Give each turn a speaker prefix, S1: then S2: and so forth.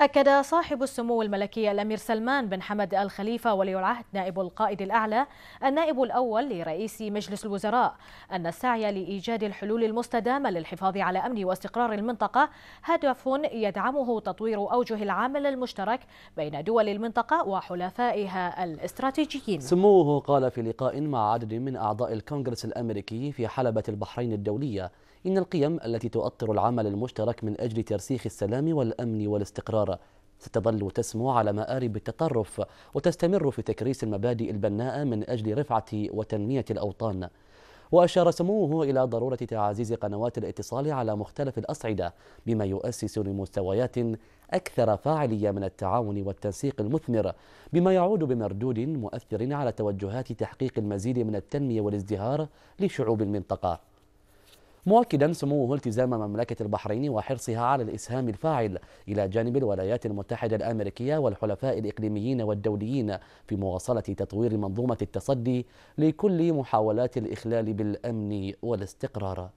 S1: أكد صاحب السمو الملكي الأمير سلمان بن حمد الخليفة ولي العهد نائب القائد الأعلى النائب الأول لرئيس مجلس الوزراء أن السعي لإيجاد الحلول المستدامة للحفاظ على أمن واستقرار المنطقة هدف يدعمه تطوير أوجه العمل المشترك بين دول المنطقة وحلفائها الاستراتيجيين
S2: سموه قال في لقاء مع عدد من أعضاء الكونغرس الأمريكي في حلبة البحرين الدولية إن القيم التي تؤطر العمل المشترك من أجل ترسيخ السلام والأمن والاستقرار الآخر ستظل تسمو على مآرب التطرف وتستمر في تكريس المبادئ البناءة من أجل رفعة وتنمية الأوطان وأشار سموه إلى ضرورة تعزيز قنوات الاتصال على مختلف الأصعدة بما يؤسس لمستويات أكثر فاعلية من التعاون والتنسيق المثمر بما يعود بمردود مؤثر على توجهات تحقيق المزيد من التنمية والازدهار لشعوب المنطقة مؤكدا سموه التزام مملكة البحرين وحرصها على الإسهام الفاعل إلى جانب الولايات المتحدة الأمريكية والحلفاء الإقليميين والدوليين في مواصلة تطوير منظومة التصدي لكل محاولات الإخلال بالأمن والاستقرار